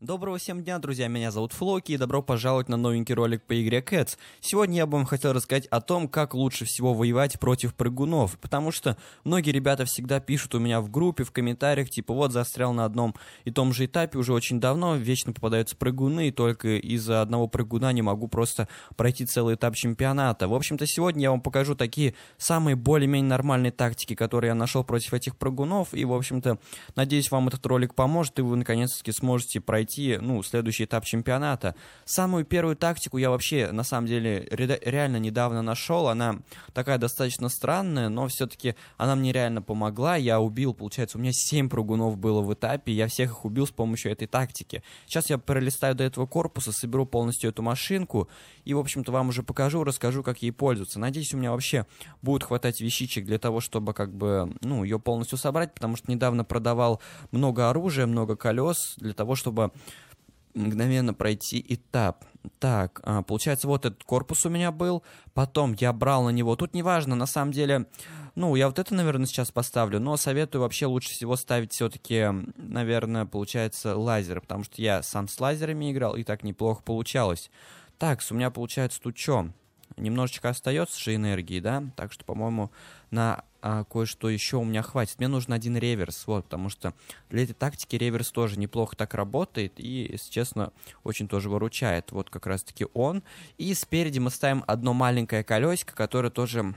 Доброго всем дня, друзья, меня зовут Флоки, и добро пожаловать на новенький ролик по игре Cats. Сегодня я бы вам хотел рассказать о том, как лучше всего воевать против прыгунов, потому что многие ребята всегда пишут у меня в группе, в комментариях, типа вот застрял на одном и том же этапе уже очень давно, вечно попадаются прыгуны, и только из-за одного прыгуна не могу просто пройти целый этап чемпионата. В общем-то, сегодня я вам покажу такие самые более-менее нормальные тактики, которые я нашел против этих прыгунов, и, в общем-то, надеюсь, вам этот ролик поможет, и вы, наконец-таки, сможете пройти пройти, ну, следующий этап чемпионата. Самую первую тактику я вообще, на самом деле, ре- реально недавно нашел. Она такая достаточно странная, но все-таки она мне реально помогла. Я убил, получается, у меня 7 прыгунов было в этапе, я всех их убил с помощью этой тактики. Сейчас я пролистаю до этого корпуса, соберу полностью эту машинку и, в общем-то, вам уже покажу, расскажу, как ей пользоваться. Надеюсь, у меня вообще будет хватать вещичек для того, чтобы, как бы, ну, ее полностью собрать, потому что недавно продавал много оружия, много колес для того, чтобы мгновенно пройти этап. Так, а, получается, вот этот корпус у меня был, потом я брал на него. Тут неважно, на самом деле, ну, я вот это, наверное, сейчас поставлю, но советую вообще лучше всего ставить все-таки, наверное, получается, лазер, потому что я сам с лазерами играл, и так неплохо получалось. Так, у меня получается тут что? немножечко остается же энергии, да, так что, по-моему, на а, кое-что еще у меня хватит. Мне нужен один реверс, вот, потому что для этой тактики реверс тоже неплохо так работает и, если честно, очень тоже выручает. Вот как раз-таки он. И спереди мы ставим одно маленькое колесико, которое тоже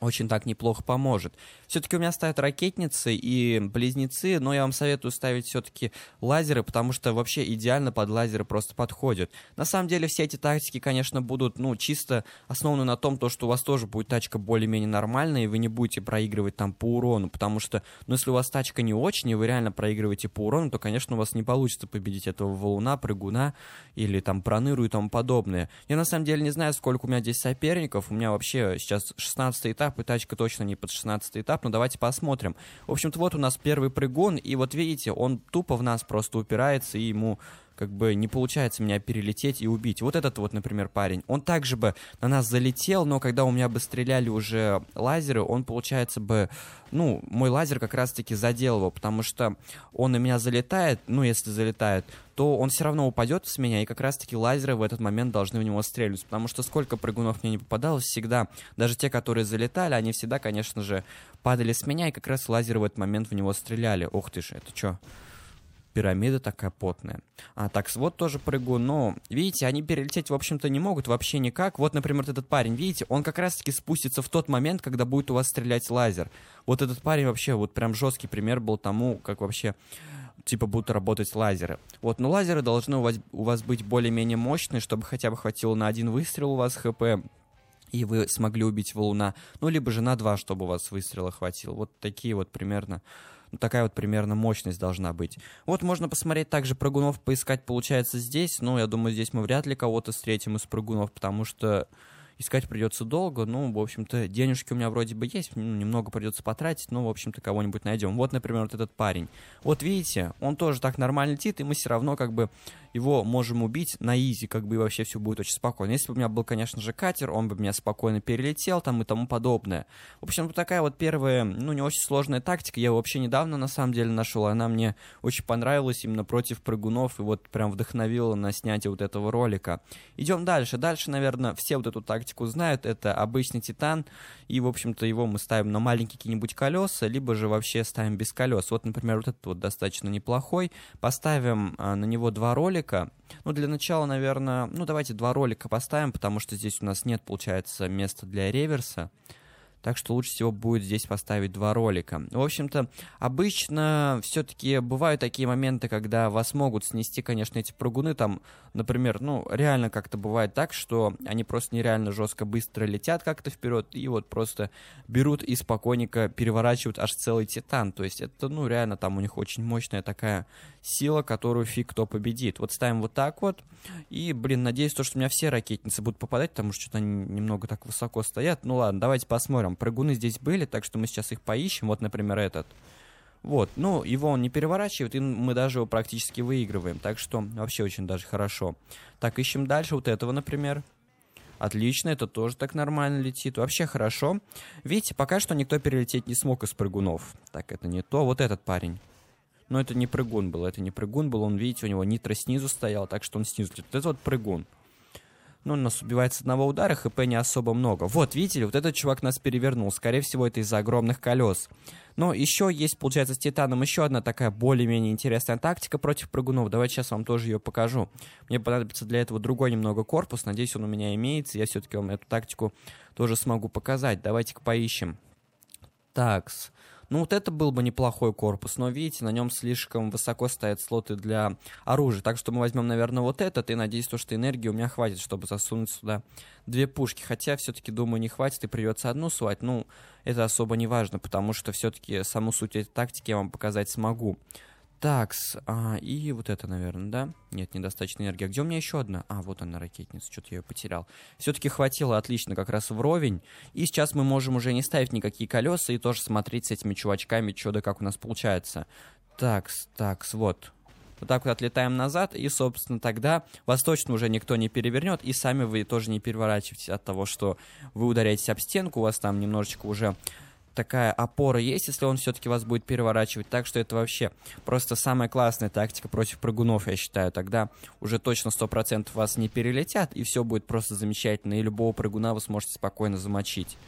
очень так неплохо поможет. Все-таки у меня ставят ракетницы и близнецы, но я вам советую ставить все-таки лазеры, потому что вообще идеально под лазеры просто подходят. На самом деле все эти тактики, конечно, будут, ну, чисто основаны на том, то, что у вас тоже будет тачка более-менее нормальная, и вы не будете проигрывать там по урону, потому что, ну, если у вас тачка не очень, и вы реально проигрываете по урону, то, конечно, у вас не получится победить этого валуна, прыгуна или там проныру и тому подобное. Я на самом деле не знаю, сколько у меня здесь соперников, у меня вообще сейчас 16 этап, и тачка точно не под 16 этап, но ну, давайте посмотрим. В общем-то, вот у нас первый прыгун, и вот видите, он тупо в нас просто упирается, и ему как бы не получается меня перелететь и убить. Вот этот вот, например, парень, он также бы на нас залетел, но когда у меня бы стреляли уже лазеры, он, получается, бы, ну, мой лазер как раз-таки задел его, потому что он на меня залетает, ну, если залетает, то он все равно упадет с меня, и как раз-таки лазеры в этот момент должны в него стрелять, потому что сколько прыгунов мне не попадалось, всегда, даже те, которые залетали, они всегда, конечно же, падали с меня, и как раз лазеры в этот момент в него стреляли. Ух ты ж, это что? пирамида такая потная. А такс вот тоже прыгун, но, видите, они перелететь, в общем-то, не могут вообще никак. Вот, например, вот этот парень, видите, он как раз-таки спустится в тот момент, когда будет у вас стрелять лазер. Вот этот парень вообще, вот прям жесткий пример был тому, как вообще типа будут работать лазеры. Вот, но лазеры должны у вас, у вас быть более-менее мощные, чтобы хотя бы хватило на один выстрел у вас хп, и вы смогли убить валуна. Ну, либо же на два, чтобы у вас выстрела хватило. Вот такие вот примерно такая вот примерно мощность должна быть. Вот можно посмотреть также прыгунов, поискать получается здесь, но ну, я думаю, здесь мы вряд ли кого-то встретим из прыгунов, потому что искать придется долго, ну, в общем-то, денежки у меня вроде бы есть, ну, немного придется потратить, но, в общем-то, кого-нибудь найдем. Вот, например, вот этот парень. Вот видите, он тоже так нормально летит, и мы все равно как бы его можем убить на изи, как бы и вообще все будет очень спокойно. Если бы у меня был, конечно же, катер, он бы меня спокойно перелетел там и тому подобное. В общем, вот такая вот первая, ну, не очень сложная тактика. Я вообще недавно, на самом деле, нашел. Она мне очень понравилась именно против прыгунов и вот прям вдохновила на снятие вот этого ролика. Идем дальше. Дальше, наверное, все вот эту так практику знают, это обычный титан, и, в общем-то, его мы ставим на маленькие какие-нибудь колеса, либо же вообще ставим без колес. Вот, например, вот этот вот достаточно неплохой. Поставим э, на него два ролика. Ну, для начала, наверное, ну, давайте два ролика поставим, потому что здесь у нас нет, получается, места для реверса так что лучше всего будет здесь поставить два ролика. В общем-то, обычно все-таки бывают такие моменты, когда вас могут снести, конечно, эти прыгуны, там, например, ну, реально как-то бывает так, что они просто нереально жестко быстро летят как-то вперед и вот просто берут и спокойненько переворачивают аж целый титан, то есть это, ну, реально там у них очень мощная такая сила, которую фиг кто победит. Вот ставим вот так вот, и, блин, надеюсь, то, что у меня все ракетницы будут попадать, потому что что-то они немного так высоко стоят. Ну ладно, давайте посмотрим там прыгуны здесь были, так что мы сейчас их поищем. Вот, например, этот. Вот, ну, его он не переворачивает, и мы даже его практически выигрываем. Так что вообще очень даже хорошо. Так, ищем дальше вот этого, например. Отлично, это тоже так нормально летит. Вообще хорошо. Видите, пока что никто перелететь не смог из прыгунов. Так, это не то. Вот этот парень. Но это не прыгун был, это не прыгун был. Он, видите, у него нитро снизу стоял, так что он снизу летит. Вот это вот прыгун. Ну, он нас убивает с одного удара, хп не особо много. Вот, видели? вот этот чувак нас перевернул. Скорее всего, это из-за огромных колес. Но еще есть, получается, с Титаном еще одна такая более-менее интересная тактика против прыгунов. Давайте сейчас вам тоже ее покажу. Мне понадобится для этого другой немного корпус. Надеюсь, он у меня имеется. Я все-таки вам эту тактику тоже смогу показать. Давайте-ка поищем. Такс. Ну вот это был бы неплохой корпус, но видите, на нем слишком высоко стоят слоты для оружия. Так что мы возьмем, наверное, вот этот и надеюсь, то, что энергии у меня хватит, чтобы засунуть сюда две пушки. Хотя все-таки, думаю, не хватит и придется одну сувать. Ну, это особо не важно, потому что все-таки саму суть этой тактики я вам показать смогу. Такс, а, и вот это, наверное, да? Нет, недостаточно энергии. А где у меня еще одна? А, вот она, ракетница, что-то я ее потерял. Все-таки хватило, отлично, как раз вровень. И сейчас мы можем уже не ставить никакие колеса и тоже смотреть с этими чувачками, что да как у нас получается. Такс, такс, вот. Вот так вот отлетаем назад, и, собственно, тогда восточно уже никто не перевернет, и сами вы тоже не переворачиваетесь от того, что вы ударяетесь об стенку, у вас там немножечко уже такая опора есть, если он все-таки вас будет переворачивать. Так что это вообще просто самая классная тактика против прыгунов, я считаю. Тогда уже точно 100% вас не перелетят, и все будет просто замечательно. И любого прыгуна вы сможете спокойно замочить.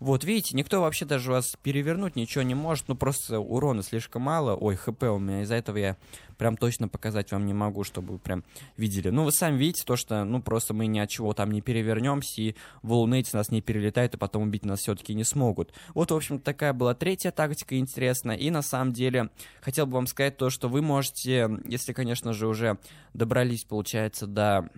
Вот, видите, никто вообще даже вас перевернуть ничего не может, ну просто урона слишком мало. Ой, хп у меня, из-за этого я прям точно показать вам не могу, чтобы вы прям видели. Ну, вы сами видите то, что, ну, просто мы ни от чего там не перевернемся, и волнейте нас не перелетает, и потом убить нас все-таки не смогут. Вот, в общем, такая была третья тактика интересная, и на самом деле хотел бы вам сказать то, что вы можете, если, конечно же, уже добрались, получается, до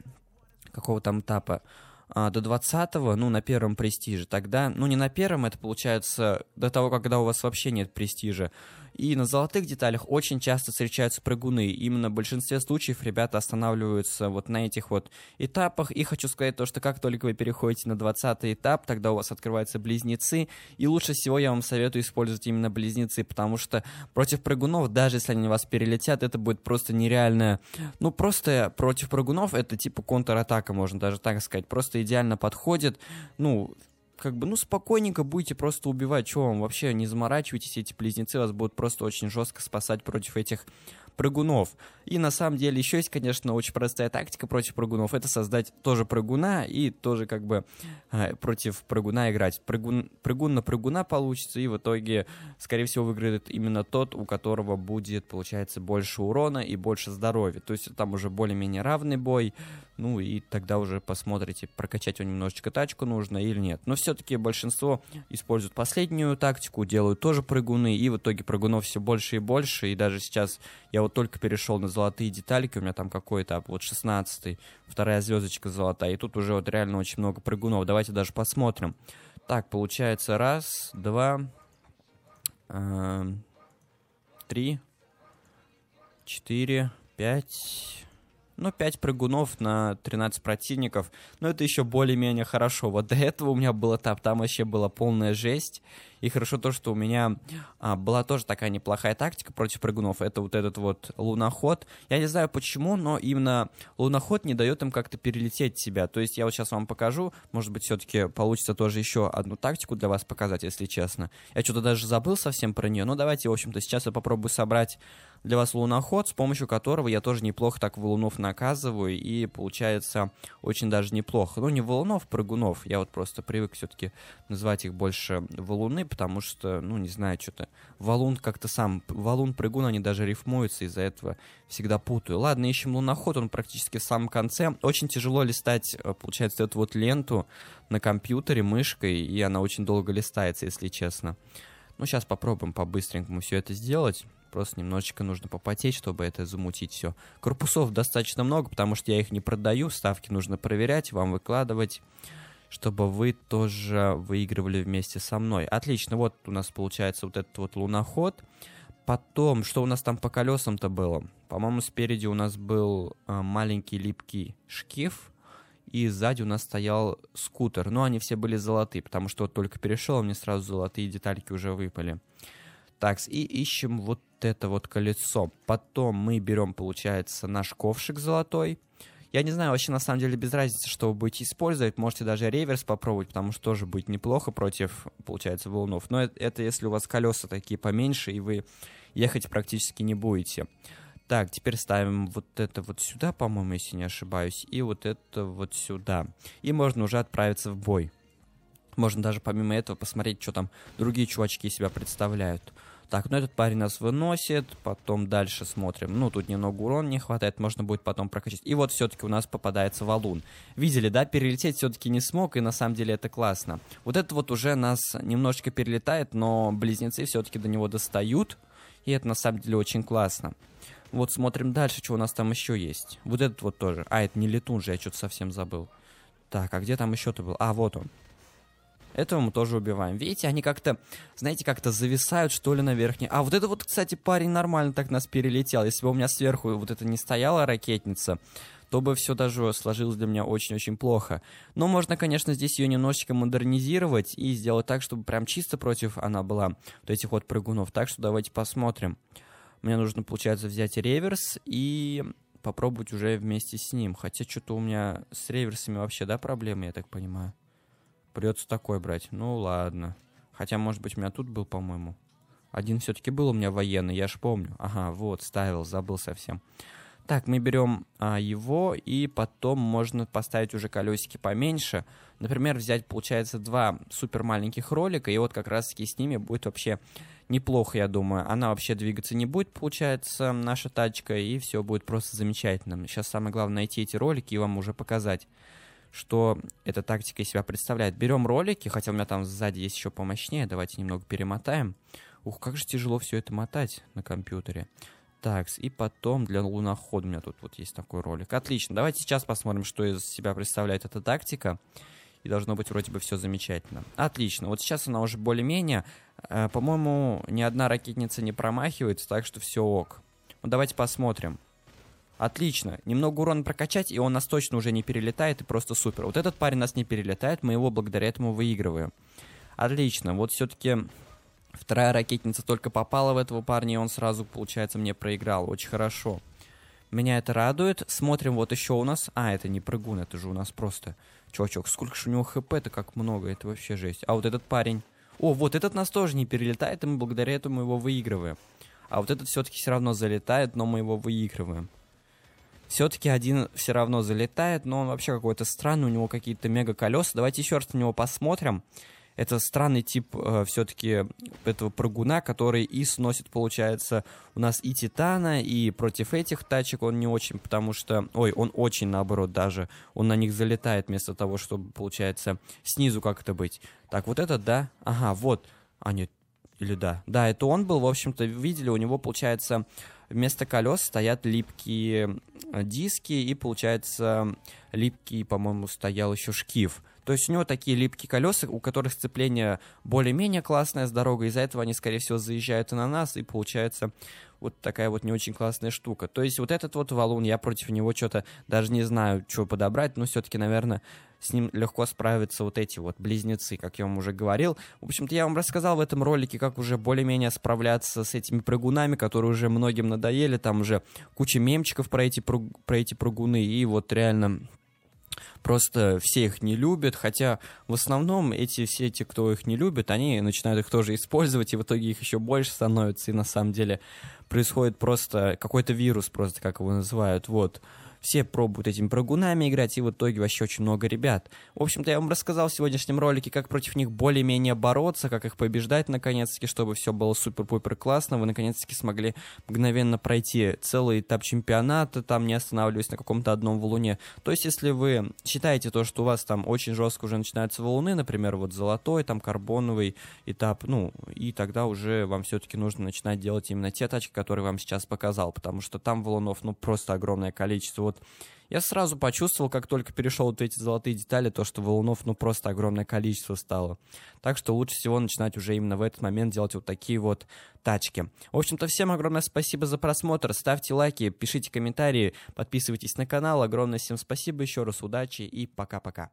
какого там этапа, а, до 20 ну, на первом престиже, тогда, ну, не на первом, это получается до того, когда у вас вообще нет престижа, и на золотых деталях очень часто встречаются прыгуны. Именно в большинстве случаев ребята останавливаются вот на этих вот этапах. И хочу сказать то, что как только вы переходите на 20 этап, тогда у вас открываются близнецы. И лучше всего я вам советую использовать именно близнецы, потому что против прыгунов, даже если они вас перелетят, это будет просто нереальное. Ну, просто против прыгунов это типа контратака, можно даже так сказать. Просто идеально подходит. Ну, как бы, ну, спокойненько будете просто убивать. Чего вам вообще, не заморачивайтесь, эти близнецы вас будут просто очень жестко спасать против этих прыгунов. И на самом деле еще есть, конечно, очень простая тактика против прыгунов. Это создать тоже прыгуна и тоже как бы э, против прыгуна играть. Прыгун, прыгун на прыгуна получится, и в итоге, скорее всего, выиграет именно тот, у которого будет, получается, больше урона и больше здоровья. То есть там уже более-менее равный бой ну и тогда уже посмотрите, прокачать его немножечко тачку нужно или нет. Но все-таки большинство используют последнюю тактику, делают тоже прыгуны, и в итоге прыгунов все больше и больше, и даже сейчас я вот только перешел на золотые детальки, у меня там какой то а, вот 16 вторая звездочка золотая, и тут уже вот реально очень много прыгунов, давайте даже посмотрим. Так, получается, раз, два, эм, три, четыре, пять, ну, 5 прыгунов на 13 противников, но ну, это еще более-менее хорошо. Вот до этого у меня было там, там вообще была полная жесть, и хорошо то, что у меня а, была тоже такая неплохая тактика против прыгунов. Это вот этот вот луноход. Я не знаю почему, но именно луноход не дает им как-то перелететь себя. То есть я вот сейчас вам покажу. Может быть, все-таки получится тоже еще одну тактику для вас показать, если честно. Я что-то даже забыл совсем про нее. Но ну, давайте, в общем-то, сейчас я попробую собрать для вас луноход, с помощью которого я тоже неплохо так валунов наказываю, и получается очень даже неплохо. Ну, не валунов, прыгунов, я вот просто привык все-таки называть их больше валуны, потому что, ну, не знаю, что-то валун как-то сам, валун, прыгун, они даже рифмуются, из-за этого всегда путаю. Ладно, ищем луноход, он практически в самом конце. Очень тяжело листать, э, получается, эту вот ленту на компьютере мышкой, и она очень долго листается, если честно. Ну, сейчас попробуем по-быстренькому все это сделать. Просто немножечко нужно попотеть, чтобы это замутить все. Корпусов достаточно много, потому что я их не продаю, ставки нужно проверять, вам выкладывать чтобы вы тоже выигрывали вместе со мной. Отлично, вот у нас получается вот этот вот луноход. Потом, что у нас там по колесам-то было? По-моему, спереди у нас был э, маленький липкий шкив, и сзади у нас стоял скутер. Но они все были золотые, потому что вот только перешел, а мне сразу золотые детальки уже выпали. Так, и ищем вот это вот колесо. Потом мы берем, получается, наш ковшик золотой. Я не знаю, вообще на самом деле без разницы, что вы будете использовать. Можете даже реверс попробовать, потому что тоже будет неплохо против, получается, валунов. Но это, это если у вас колеса такие поменьше, и вы ехать практически не будете. Так, теперь ставим вот это вот сюда, по-моему, если не ошибаюсь, и вот это вот сюда. И можно уже отправиться в бой. Можно даже помимо этого посмотреть, что там другие чувачки себя представляют. Так, ну этот парень нас выносит, потом дальше смотрим. Ну, тут немного урона не хватает, можно будет потом прокачать. И вот все-таки у нас попадается валун. Видели, да, перелететь все-таки не смог, и на самом деле это классно. Вот это вот уже нас немножечко перелетает, но близнецы все-таки до него достают, и это на самом деле очень классно. Вот смотрим дальше, что у нас там еще есть. Вот этот вот тоже. А, это не летун же, я что-то совсем забыл. Так, а где там еще-то был? А, вот он. Этого мы тоже убиваем. Видите, они как-то, знаете, как-то зависают, что ли, на верхней. А вот это вот, кстати, парень нормально так нас перелетел. Если бы у меня сверху вот это не стояла ракетница, то бы все даже сложилось для меня очень-очень плохо. Но можно, конечно, здесь ее немножечко модернизировать и сделать так, чтобы прям чисто против она была, вот этих вот прыгунов. Так что давайте посмотрим. Мне нужно, получается, взять реверс и попробовать уже вместе с ним. Хотя что-то у меня с реверсами вообще, да, проблемы, я так понимаю? Придется такой брать. Ну ладно. Хотя, может быть, у меня тут был, по-моему. Один все-таки был у меня военный, я ж помню. Ага, вот, ставил, забыл совсем. Так, мы берем а, его, и потом можно поставить уже колесики поменьше. Например, взять, получается, два супер маленьких ролика, и вот как раз-таки с ними будет вообще неплохо, я думаю. Она вообще двигаться не будет, получается, наша тачка, и все будет просто замечательно. Сейчас самое главное найти эти ролики и вам уже показать что эта тактика из себя представляет. Берем ролики, хотя у меня там сзади есть еще помощнее, давайте немного перемотаем. Ух, как же тяжело все это мотать на компьютере. Так, и потом для лунохода у меня тут вот есть такой ролик. Отлично, давайте сейчас посмотрим, что из себя представляет эта тактика. И должно быть вроде бы все замечательно. Отлично, вот сейчас она уже более-менее. Э, по-моему, ни одна ракетница не промахивается, так что все ок. Ну, давайте посмотрим. Отлично. Немного урон прокачать, и он нас точно уже не перелетает, и просто супер. Вот этот парень нас не перелетает, мы его благодаря этому выигрываем. Отлично. Вот все-таки вторая ракетница только попала в этого парня, и он сразу, получается, мне проиграл. Очень хорошо. Меня это радует. Смотрим, вот еще у нас... А, это не прыгун, это же у нас просто... Чувачок, сколько же у него хп-то, как много, это вообще жесть. А вот этот парень... О, вот этот нас тоже не перелетает, и мы благодаря этому его выигрываем. А вот этот все-таки все равно залетает, но мы его выигрываем. Все-таки один все равно залетает, но он вообще какой-то странный, у него какие-то мега колеса. Давайте еще раз на него посмотрим. Это странный тип э, все-таки этого прыгуна, который и сносит, получается, у нас и Титана, и против этих тачек он не очень, потому что, ой, он очень наоборот даже, он на них залетает вместо того, чтобы, получается, снизу как-то быть. Так, вот этот, да? Ага, вот. А, нет, или да. Да, это он был, в общем-то, видели, у него, получается, вместо колес стоят липкие э, диски, и получается липкий, по-моему, стоял еще шкив. То есть у него такие липкие колеса, у которых сцепление более-менее классное с дорогой, из-за этого они, скорее всего, заезжают и на нас, и получается вот такая вот не очень классная штука. То есть вот этот вот валун, я против него что-то даже не знаю, что подобрать, но все-таки, наверное, с ним легко справятся вот эти вот близнецы, как я вам уже говорил. В общем-то, я вам рассказал в этом ролике, как уже более-менее справляться с этими прыгунами, которые уже многим надоели, там уже куча мемчиков про эти, про эти прыгуны, и вот реально Просто все их не любят, хотя в основном эти все те, кто их не любит, они начинают их тоже использовать, и в итоге их еще больше становится, и на самом деле происходит просто какой-то вирус, просто как его называют, вот. Все пробуют этими прыгунами играть, и в итоге вообще очень много ребят. В общем-то, я вам рассказал в сегодняшнем ролике, как против них более-менее бороться, как их побеждать, наконец-таки, чтобы все было супер-пупер классно. Вы, наконец-таки, смогли мгновенно пройти целый этап чемпионата, там не останавливаясь на каком-то одном валуне. То есть, если вы считаете то, что у вас там очень жестко уже начинаются валуны, например, вот золотой, там карбоновый этап, ну, и тогда уже вам все-таки нужно начинать делать именно те тачки, которые вам сейчас показал, потому что там валунов, ну, просто огромное количество. Вот вот. Я сразу почувствовал, как только перешел вот эти золотые детали, то, что валунов, ну, просто огромное количество стало. Так что лучше всего начинать уже именно в этот момент делать вот такие вот тачки. В общем-то, всем огромное спасибо за просмотр. Ставьте лайки, пишите комментарии, подписывайтесь на канал. Огромное всем спасибо еще раз, удачи и пока-пока.